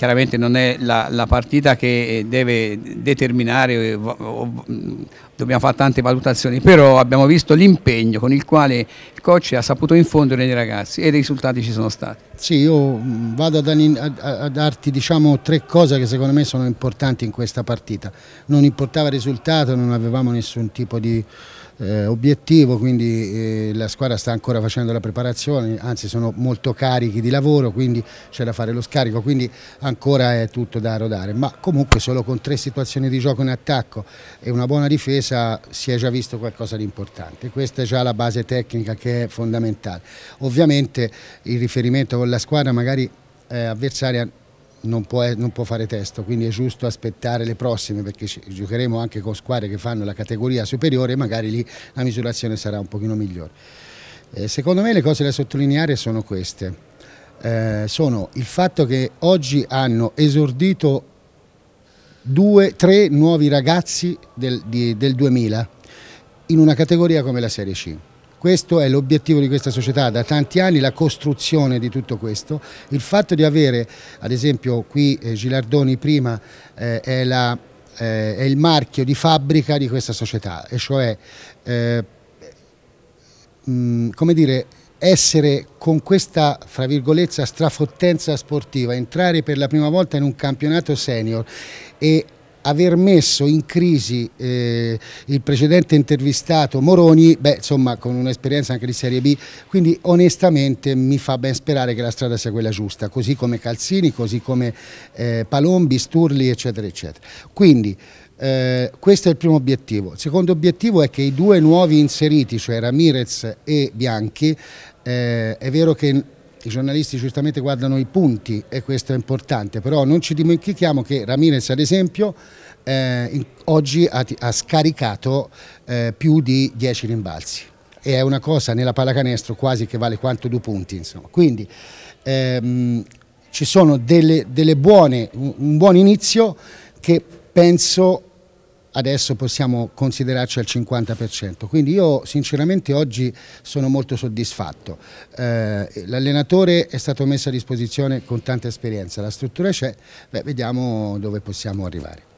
chiaramente non è la, la partita che eh, deve determinare, eh, o, o, dobbiamo fare tante valutazioni, però abbiamo visto l'impegno con il quale il coach ha saputo infondere nei ragazzi e i risultati ci sono stati. Sì, io vado a, a, a darti diciamo, tre cose che secondo me sono importanti in questa partita. Non importava il risultato, non avevamo nessun tipo di eh, obiettivo, quindi eh, la squadra sta ancora facendo la preparazione, anzi sono molto carichi di lavoro, quindi c'è da fare lo scarico, quindi ancora è tutto da rodare, ma comunque solo con tre situazioni di gioco in attacco e una buona difesa si è già visto qualcosa di importante, questa è già la base tecnica che è fondamentale. Ovviamente il riferimento con la squadra magari eh, avversaria non può, non può, fare testo, quindi è giusto aspettare le prossime perché giocheremo anche con squadre che fanno la categoria superiore e magari lì la misurazione sarà un pochino migliore. Eh, secondo me le cose da sottolineare sono queste, eh, sono il fatto che oggi hanno esordito due, tre nuovi ragazzi del, di, del 2000 in una categoria come la Serie C questo è l'obiettivo di questa società, da tanti anni la costruzione di tutto questo. Il fatto di avere, ad esempio qui eh, Gilardoni prima eh, è, la, eh, è, il marchio di fabbrica di questa società, e cioè mh, eh, mm, come dire, essere con questa, fra virgolette, strafottenza sportiva, entrare per la prima volta in un campionato senior e aver messo in crisi eh, il precedente intervistato Moroni, beh, insomma con un'esperienza anche di Serie B, quindi onestamente mi fa ben sperare che la strada sia quella giusta, così come Calzini, così come eh, Palombi, Sturli eccetera eccetera. Quindi eh, questo è il primo obiettivo. Il secondo obiettivo è che i due nuovi inseriti, cioè Ramirez e Bianchi, eh, è vero che i giornalisti giustamente guardano i punti e questo è importante, però non ci dimentichiamo che Ramirez ad esempio eh, in, oggi ha, ha scaricato eh, più di 10 rimbalzi e è una cosa nella pallacanestro quasi che vale quanto due punti insomma. quindi ehm, ci sono delle, delle buone, un, un buon inizio che penso adesso possiamo considerarci al 50%. Quindi io sinceramente oggi sono molto soddisfatto. Eh, L'allenatore è stato messo a disposizione con tanta esperienza, la struttura c'è, vediamo dove possiamo arrivare.